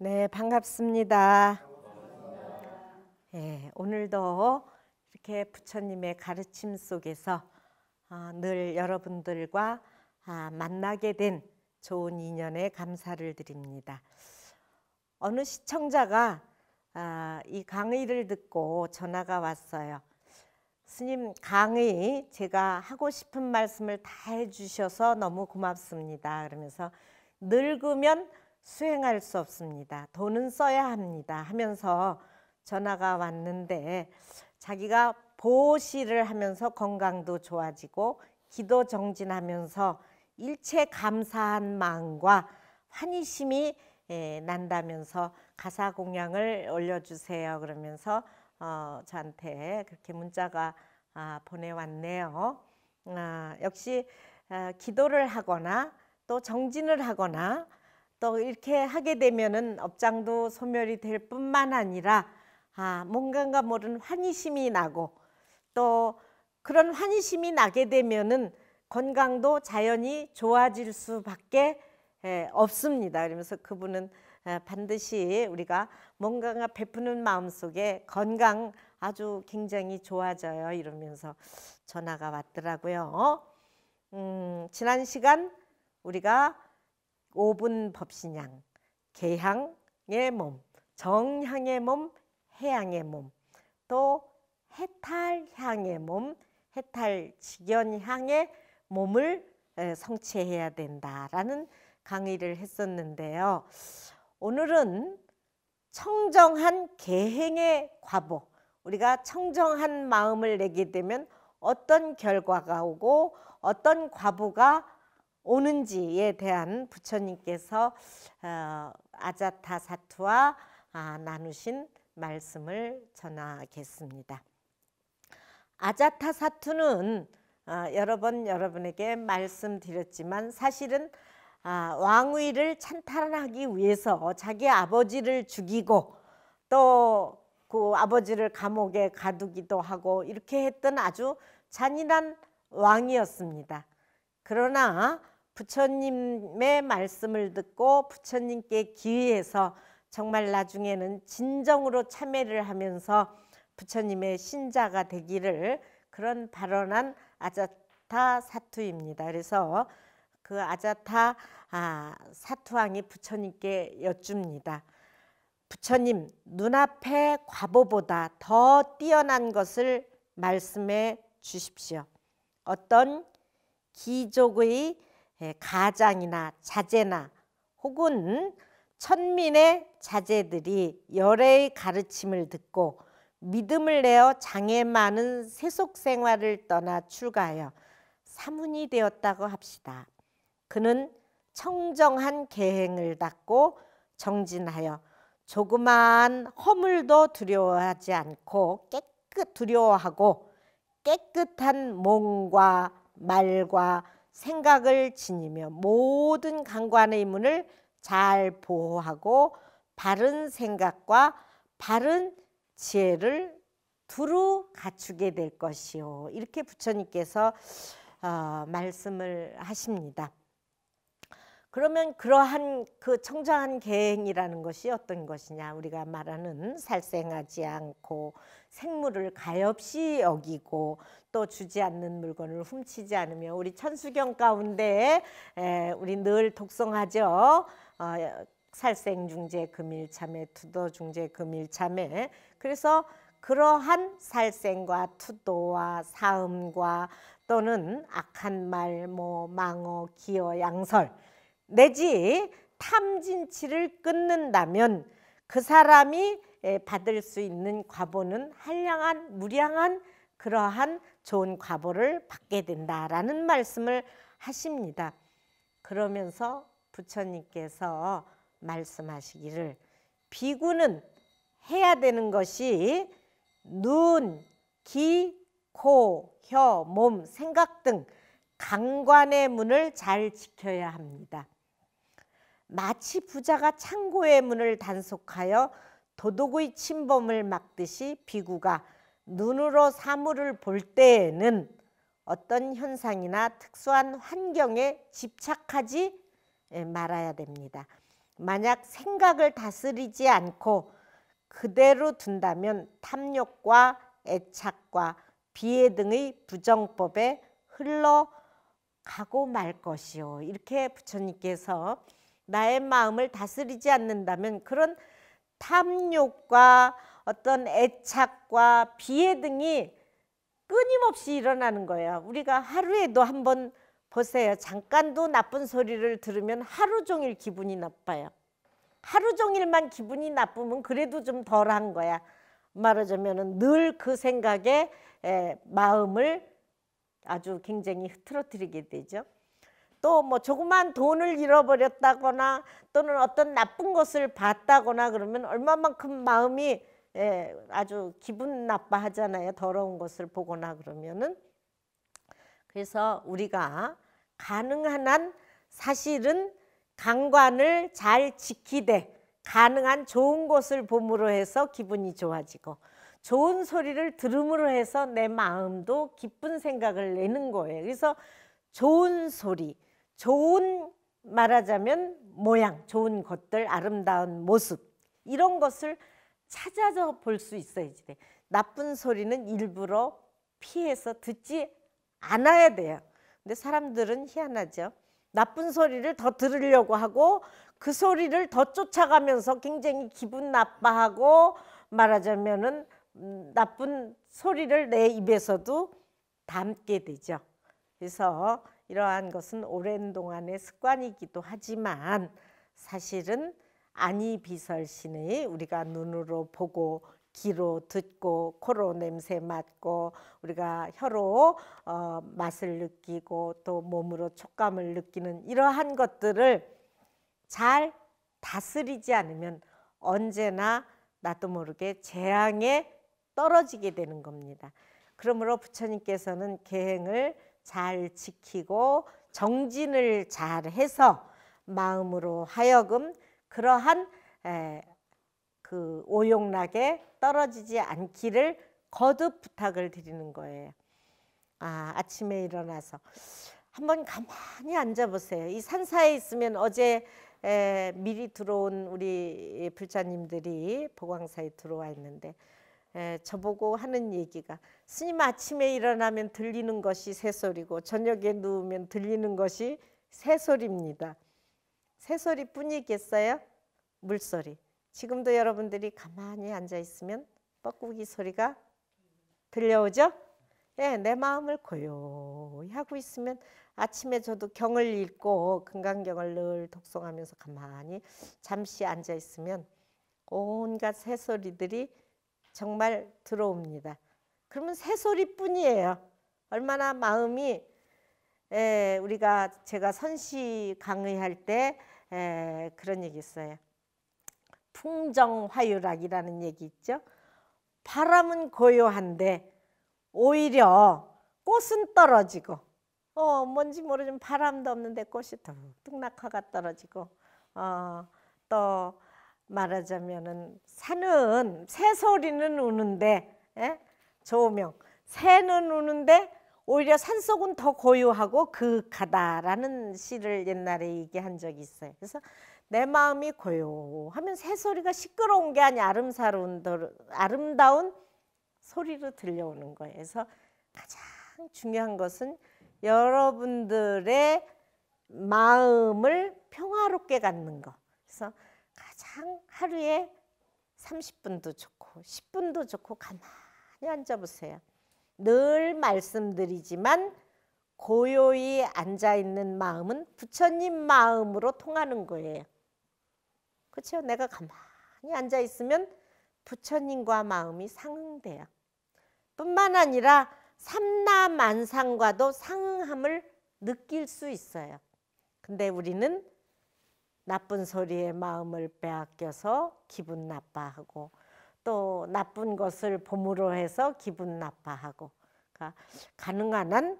네, 반갑습니다. 예, 네, 오늘도 이렇게 부처님의 가르침 속에서 아, 늘 여러분들과 아, 만나게 된 좋은 인연에 감사를 드립니다. 어느 시청자가 아, 이 강의를 듣고 전화가 왔어요. 스님 강의 제가 하고 싶은 말씀을 다 해주셔서 너무 고맙습니다. 그러면서 늙으면 수행할 수 없습니다. 돈은 써야 합니다. 하면서 전화가 왔는데 자기가 보시를 하면서 건강도 좋아지고 기도 정진하면서 일체 감사한 마음과 환희심이 예, 난다면서 가사 공양을 올려주세요 그러면서 어, 저한테 그렇게 문자가 아, 보내왔네요. 아, 역시 아, 기도를 하거나 또 정진을 하거나 또 이렇게 하게 되면은 업장도 소멸이 될 뿐만 아니라 아, 뭔가 가 모르는 환희심이 나고 또 그런 환희심이 나게 되면은 건강도 자연히 좋아질 수밖에 없습니다. 그러면서 그분은 반드시 우리가 뭔가가 베푸는 마음 속에 건강 아주 굉장히 좋아져요. 이러면서 전화가 왔더라고요. 음, 지난 시간 우리가 5분 법신양, 개향의 몸, 정향의 몸, 해양의 몸, 또 해탈향의 몸, 해탈직연향의 몸을 성취해야 된다라는 강의를 했었는데요. 오늘은 청정한 개행의 과보, 우리가 청정한 마음을 내게 되면 어떤 결과가 오고 어떤 과보가 오는지에 대한 부처님께서 어, 아자타 사투와 아, 나누신 말씀을 전하겠습니다. 아자타 사투는 어, 여러 번 여러분에게 말씀드렸지만 사실은 아, 왕위를 찬탈하기 위해서 자기 아버지를 죽이고 또 그 아버지를 감옥에 가두기도 하고 이렇게 했던 아주 잔인한 왕이었습니다. 그러나 부처님의 말씀을 듣고 부처님께 기회해서 정말 나중에는 진정으로 참여를 하면서 부처님의 신자가 되기를 그런 발언한 아자타 사투입니다. 그래서 그 아자타 아, 사투왕이 부처님께 여쭙니다. 부처님 눈앞에 과보보다 더 뛰어난 것을 말씀해 주십시오. 어떤 기족의 예, 가장이나 자제나 혹은 천민의 자제들이 열의 가르침을 듣고 믿음을 내어 장애 많은 세속 생활을 떠나 출가하여 사문이 되었다고 합시다. 그는 청정한 계행을 닦고 정진하여 조그마한 허물도 두려워하지 않고 깨끗 두려워하고 깨끗한 몸과 말과 생각을 지니며 모든 강관의 문을 잘 보호하고 바른 생각과 바른 지혜를 두루 갖추게 될 것이요. 이렇게 부처님께서 어, 말씀을 하십니다. 그러면 그러한 그 청정한 계행이라는 것이 어떤 것이냐 우리가 말하는 살생하지 않고 생물을 가엾이 여기고 또 주지 않는 물건을 훔치지 않으며 우리 천수경 가운데 에, 우리 늘 독성하죠 어, 살생 중재 금일 참에 투도 중재 금일 참에 그래서 그러한 살생과 투도와 사음과 또는 악한 말, 뭐 망어, 기어, 양설 내지 탐진치를 끊는다면 그 사람이 받을 수 있는 과보는 한량한 무량한 그러한 좋은 과보를 받게 된다라는 말씀을 하십니다. 그러면서 부처님께서 말씀하시기를 비구는 해야 되는 것이 눈, 귀, 코, 혀, 몸, 생각 등 강관의 문을 잘 지켜야 합니다. 마치 부자가 창고의 문을 단속하여 도둑의 침범을 막듯이 비구가 눈으로 사물을 볼 때에는 어떤 현상이나 특수한 환경에 집착하지 예, 말아야 됩니다. 만약 생각을 다스리지 않고 그대로 둔다면 탐욕과 애착과 비애 등의 부정법에 흘러가고 말 것이요. 이렇게 부처님께서 나의 마음을 다스리지 않는다면 그런 탐욕과 어떤 애착과 비애 등이 끊임없이 일어나는 거예요. 우리가 하루에도 한번 보세요. 잠깐도 나쁜 소리를 들으면 하루 종일 기분이 나빠요. 하루 종일만 기분이 나쁘면 그래도 좀 덜한 거야. 말하자면 늘 그 생각에 마음을 아주 굉장히 흐트러뜨리게 되죠. 또뭐 조그만 돈을 잃어버렸다거나 또는 어떤 나쁜 것을 봤다거나 그러면 얼마만큼 마음이 예, 아주 기분 나빠하잖아요. 더러운 것을 보거나 그러면은 그래서 우리가 가능한 한 사실은 강관을 잘 지키되 가능한 좋은 것을 봄으로 해서 기분이 좋아지고 좋은 소리를 들음으로 해서 내 마음도 기쁜 생각을 내는 거예요. 그래서 좋은 소리, 좋은 말하자면 모양, 좋은 것들, 아름다운 모습 이런 것을 찾아서 볼 수 있어야지 돼. 나쁜 소리는 일부러 피해서 듣지 않아야 돼요. 근데 사람들은 희한하죠. 나쁜 소리를 더 들으려고 하고 그 소리를 더 쫓아가면서 굉장히 기분 나빠하고 말하자면은 음, 나쁜 소리를 내 입에서도 담게 되죠. 그래서 이러한 것은 오랜 동안의 습관이기도 하지만 사실은 아니 비설신의 우리가 눈으로 보고 귀로 듣고 코로 냄새 맡고 우리가 혀로 어, 맛을 느끼고 또 몸으로 촉감을 느끼는 이러한 것들을 잘 다스리지 않으면 언제나 나도 모르게 재앙에 떨어지게 되는 겁니다. 그러므로 부처님께서는 계행을 잘 지키고 정진을 잘 해서 마음으로 하여금 그러한 그 오용락에 떨어지지 않기를 거듭 부탁을 드리는 거예요. 아, 아침에 일어나서 한번 가만히 앉아보세요. 이 산사에 있으면 어제 미리 들어온 우리 불자님들이 보광사에 들어와 있는데 에, 예, 저보고 하는 얘기가 스님 아침에 일어나면 들리는 것이 새소리고 저녁에 누우면 들리는 것이 새소리입니다. 새소리뿐이겠어요? 물소리. 지금도 여러분들이 가만히 앉아 있으면 뻐꾸기 소리가 들려오죠? 예, 내 마음을 고요히 하고 있으면 아침에 저도 경을 읽고 금강경을 늘 독송하면서 가만히 잠시 앉아 있으면 온갖 새소리들이 정말 들어옵니다. 그러면 새소리뿐이에요. 얼마나 마음이 에, 우리가 제가 선시 강의할 때 에, 그런 얘기 있어요. 풍정화유락이라는 얘기 있죠. 바람은 고요한데 오히려 꽃은 떨어지고 어 뭔지 모르지만 바람도 없는데 꽃이 뚝뚝 낙화가 떨어지고 어또 말하자면은 산은 새 소리는 우는데 예? 조명 새는 우는데 오히려 산속은 더 고요하고 그윽하다라는 시를 옛날에 얘기한 적이 있어요. 그래서 내 마음이 고요하면 새소리가 시끄러운 게 아니 아름사로운 아름다운 소리로 들려오는 거예요. 그래서 가장 중요한 것은 여러분들의 마음을 평화롭게 갖는 거. 그래서 상 하루에 30분도 좋고 10분도 좋고 가만히 앉아보세요. 늘 말씀드리지만 고요히 앉아있는 마음은 부처님 마음으로 통하는 거예요. 그렇죠? 내가 가만히 앉아있으면 부처님과 마음이 상응돼요. 뿐만 아니라 삼라만상과도 상응함을 느낄 수 있어요. 근데 우리는 나쁜 소리에 마음을 빼앗겨서 기분 나빠하고 또 나쁜 것을 봄으로 해서 기분 나빠하고 그러니까 가능한 한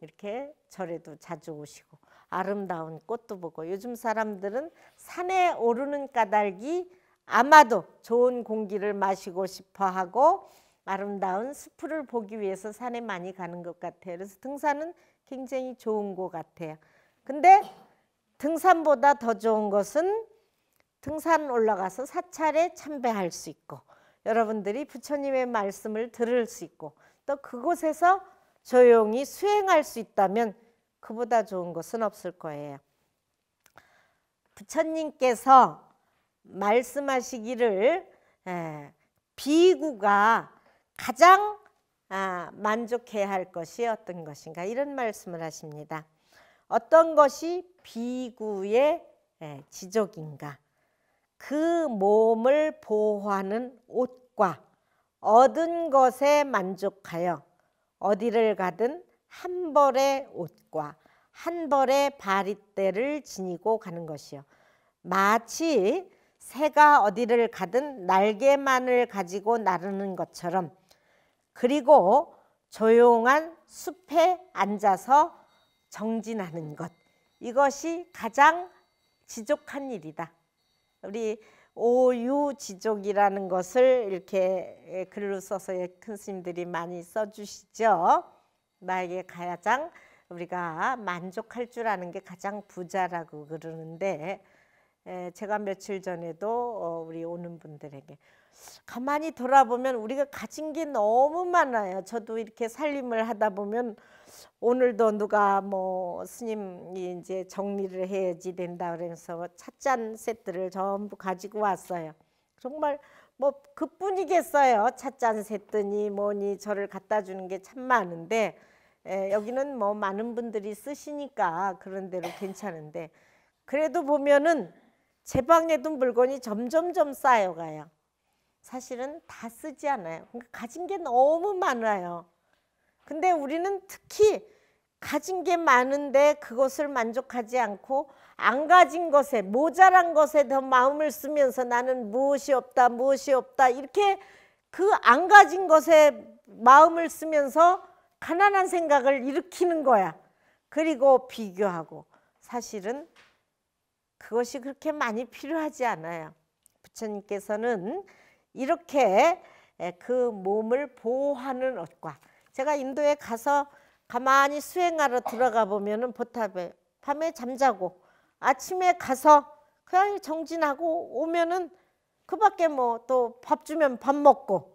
이렇게 절에도 자주 오시고 아름다운 꽃도 보고 요즘 사람들은 산에 오르는 까닭이 아마도 좋은 공기를 마시고 싶어 하고 아름다운 수풀을 보기 위해서 산에 많이 가는 것 같아요. 그래서 등산은 굉장히 좋은 것 같아요. 근데 등산보다 더 좋은 것은 등산 올라가서 사찰에 참배할 수 있고 여러분들이 부처님의 말씀을 들을 수 있고 또 그곳에서 조용히 수행할 수 있다면 그보다 좋은 것은 없을 거예요. 부처님께서 말씀하시기를 비구가 가장 아, 만족해야 할 것이 어떤 것인가 이런 말씀을 하십니다. 어떤 것이 비구의 예, 지적인가 그 몸을 보호하는 옷과 얻은 것에 만족하여 어디를 가든 한 벌의 옷과 한 벌의 바리떼를 지니고 가는 것이요 마치 새가 어디를 가든 날개만을 가지고 나르는 것처럼 그리고 조용한 숲에 앉아서 정진하는 것 이것이 가장 지족한 일이다. 우리 오유지족이라는 것을 이렇게 예, 글로 써서 예, 큰 스님들이 많이 써주시죠. 나에게 가장 우리가 만족할 줄 아는 게 가장 부자라고 그러는데 예, 제가 며칠 전에도 어, 우리 오는 분들에게 가만히 돌아보면 우리가 가진 게 너무 많아요. 저도 이렇게 살림을 하다 보면 오늘도 누가 뭐 스님이 이제 정리를 해야지 된다 그러서 찻잔 세트를 전부 가지고 왔어요. 정말 뭐 그뿐이겠어요. 찻잔 세트니 뭐니 저를 갖다 주는 게 참 많은데 에, 예, 여기는 뭐 많은 분들이 쓰시니까 그런 대로 괜찮은데 그래도 보면은 제 방에 둔 물건이 점점점 쌓여가요. 사실은 다 쓰지 않아요. 그러니까 가진 게 너무 많아요. 근데 우리는 특히 가진 게 많은데 그것을 만족하지 않고 안 가진 것에 모자란 것에 더 마음을 쓰면서 나는 무엇이 없다 무엇이 없다 이렇게 그 안 가진 것에 마음을 쓰면서 가난한 생각을 일으키는 거야. 그리고 비교하고 사실은 그것이 그렇게 많이 필요하지 않아요. 부처님께서는 이렇게 그 몸을 보호하는 옷과 제가 인도에 가서 가만히 수행하러 들어가 보면은 보탑에 밤에 잠자고 아침에 가서 그냥 정진하고 오면은 그밖에 뭐 또 밥 주면 밥 먹고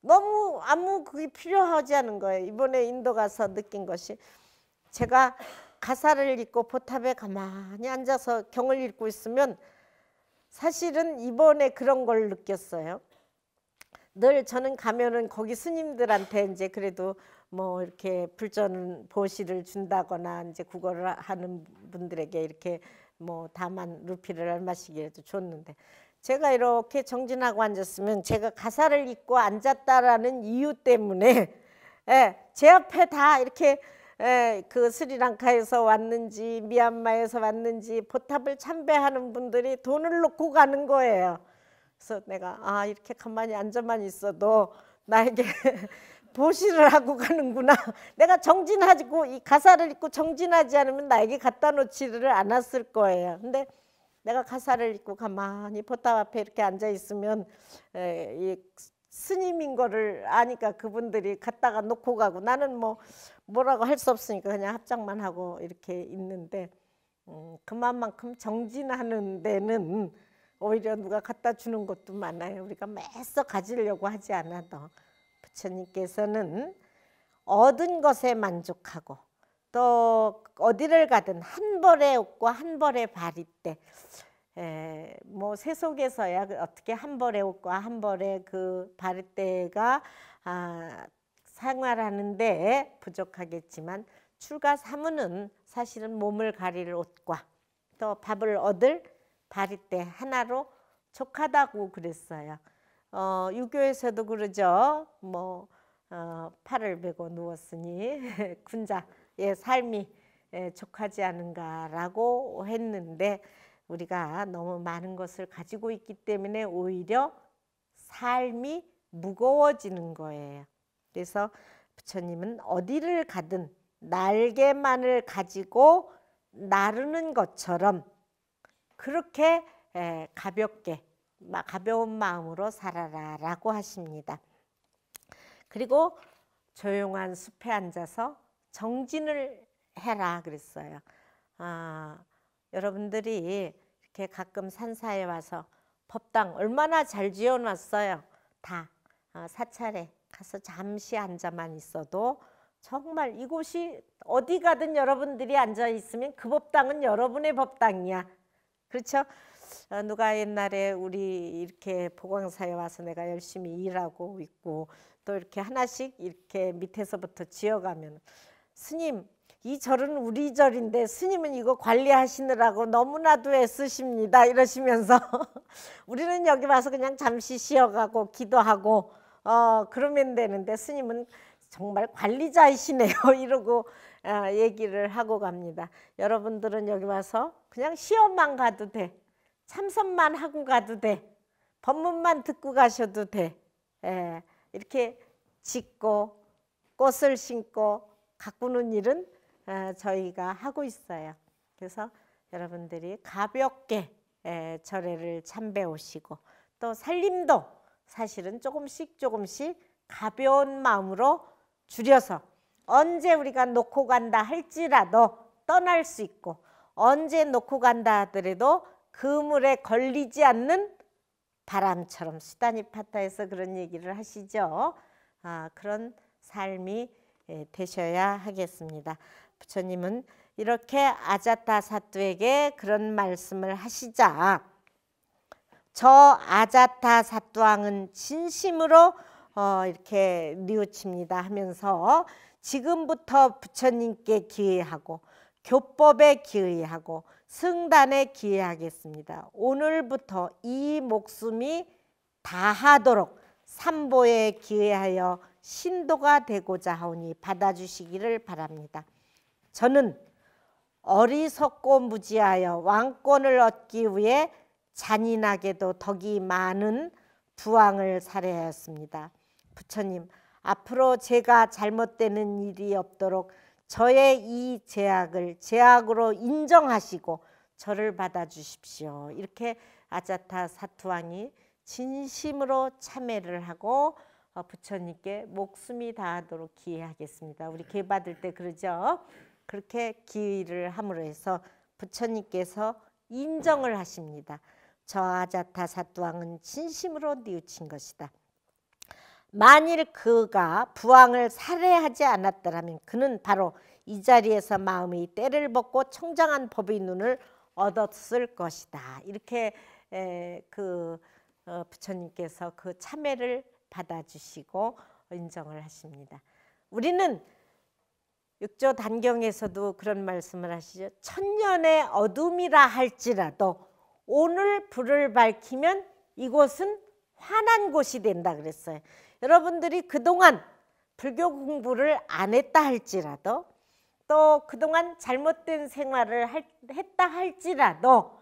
너무 아무 그게 필요하지 않은 거예요. 이번에 인도 가서 느낀 것이 제가 가사를 읽고 보탑에 가만히 앉아서 경을 읽고 있으면 사실은 이번에 그런 걸 느꼈어요. 늘 저는 가면은 거기 스님들한테 이제 그래도 뭐 이렇게 불전 보시를 준다거나 이제 국어를 하는 분들에게 이렇게 뭐 다만 루피를 얼마씩이라도 줬는데 제가 이렇게 정진하고 앉았으면 제가 가사를 읽고 앉았다라는 이유 때문에 예, 제 앞에 다 이렇게 예, 그 스리랑카에서 왔는지 미얀마에서 왔는지 포탑을 참배하는 분들이 돈을 놓고 가는 거예요. 그래서 내가 아 이렇게 가만히 앉아만 있어도 나에게 보시를 하고 가는구나. 내가 정진하고 이 가사를 읽고 정진하지 않으면 나에게 갖다 놓지를 않았을 거예요. 근데 내가 가사를 읽고 가만히 포탑 앞에 이렇게 앉아 있으면 에, 이 스님인 거를 아니까 그분들이 갖다가 놓고 가고 나는 뭐 뭐라고 할 수 없으니까 그냥 합장만 하고 이렇게 있는데 음, 그만큼 정진하는 데는 오히려 누가 갖다 주는 것도 많아요. 우리가 매써 가지려고 하지 않아도 부처님께서는 얻은 것에 만족하고 또 어디를 가든 한벌의 옷과 한벌의 발이 때. 뭐 세속에서야 그 어떻게 한벌의 옷과 한벌의그 발이 때가 아, 생활하는데 부족하겠지만 출가 사무는 사실은 몸을 가릴 옷과 또 밥을 얻을 발이 때 하나로 족하다고 그랬어요. 어, 유교에서도 그러죠. 뭐 어, 팔을 베고 누웠으니 군자의 삶이 족하지 않은가라고 했는데 우리가 너무 많은 것을 가지고 있기 때문에 오히려 삶이 무거워지는 거예요. 그래서 부처님은 어디를 가든 날개만을 가지고 나르는 것처럼 그렇게 가볍게 가벼운 마음으로 살아라라고 하십니다. 그리고 조용한 숲에 앉아서 정진을 해라 그랬어요. 아, 여러분들이 이렇게 가끔 산사에 와서 법당 얼마나 잘 지어놨어요. 다 아, 사찰에 가서 잠시 앉아만 있어도 정말 이곳이 어디 가든 여러분들이 앉아 있으면 그 법당은 여러분의 법당이야. 그렇죠? 어, 누가 옛날에 우리 이렇게 보광사에 와서 내가 열심히 일하고 있고 또 이렇게 하나씩 이렇게 밑에서부터 지어가면 스님 이 절은 우리 절인데 스님은 이거 관리하시느라고 너무나도 애쓰십니다 이러시면서 우리는 여기 와서 그냥 잠시 쉬어가고 기도하고 어 그러면 되는데 스님은 정말 관리자이시네요 이러고 아, 얘기를 하고 갑니다. 여러분들은 여기 와서 그냥 시험만 가도 돼. 참선만 하고 가도 돼. 법문만 듣고 가셔도 돼. 예, 이렇게 짓고 꽃을 심고 가꾸는 일은 아, 저희가 하고 있어요. 그래서 여러분들이 가볍게 예, 절에를 참배오시고 또 살림도 사실은 조금씩 조금씩 가벼운 마음으로 줄여서 언제 우리가 놓고 간다 할지라도 떠날 수 있고 언제 놓고 간다 하더라도 그물에 걸리지 않는 바람처럼 수단이 파타에서 그런 얘기를 하시죠. 아, 그런 삶이 예, 되셔야 하겠습니다. 부처님은 이렇게 아자타 사뚜에게 그런 말씀을 하시자 저 아자타 사뚜왕은 진심으로 어, 이렇게 뉘우칩니다 하면서 지금부터 부처님께 기회하고 교법에 기회하고 승단에 기회하겠습니다. 오늘부터 이 목숨이 다하도록 삼보에 기회하여 신도가 되고자 하오니 받아주시기를 바랍니다. 저는 어리석고 무지하여 왕권을 얻기 위해 잔인하게도 덕이 많은 부왕을 살해하였습니다. 부처님 앞으로 제가 잘못되는 일이 없도록 저의 이 제약을 제약으로 인정하시고 저를 받아주십시오. 이렇게 아자타 사투왕이 진심으로 참회를 하고 어, 부처님께 목숨이 다하도록 기회하겠습니다. 우리 개 받을 때 그러죠. 그렇게 기회를 함으로 해서 부처님께서 인정을 하십니다. 저 아자타 사투왕은 진심으로 뉘우친 것이다. 만일 그가 부왕을 살해하지 않았더라면 그는 바로 이 자리에서 마음의 때를 벗고 청정한 법의 눈을 얻었을 것이다. 이렇게 그 어, 부처님께서 그 참회를 받아주시고 인정을 하십니다. 우리는 육조 단경에서도 그런 말씀을 하시죠. 천년의 어둠이라 할지라도 오늘 불을 밝히면 이곳은 환한 곳이 된다 그랬어요. 여러분들이 그동안 불교 공부를 안 했다 할지라도 또 그동안 잘못된 생활을 할, 했다 할지라도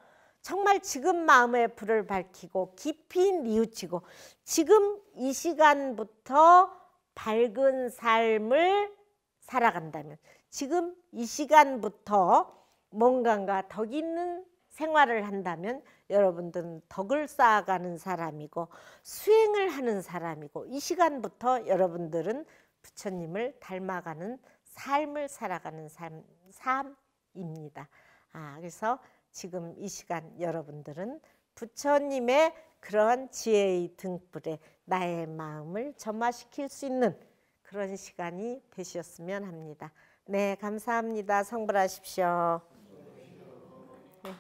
정말 지금 마음의 불을 밝히고 깊이 뉘우치고 지금 이 시간부터 밝은 삶을 살아간다면 지금 이 시간부터 뭔가가 덕 있는 생활을 한다면 여러분들은 덕을 쌓아가는 사람이고 수행을 하는 사람이고 이 시간부터 여러분들은 부처님을 닮아가는 삶을 살아가는 삶, 삶입니다. 아, 그래서 지금 이 시간 여러분들은 부처님의 그런 지혜의 등불에 나의 마음을 점화시킬 수 있는 그런 시간이 되셨으면 합니다. 네, 감사합니다. 성불하십시오. 네.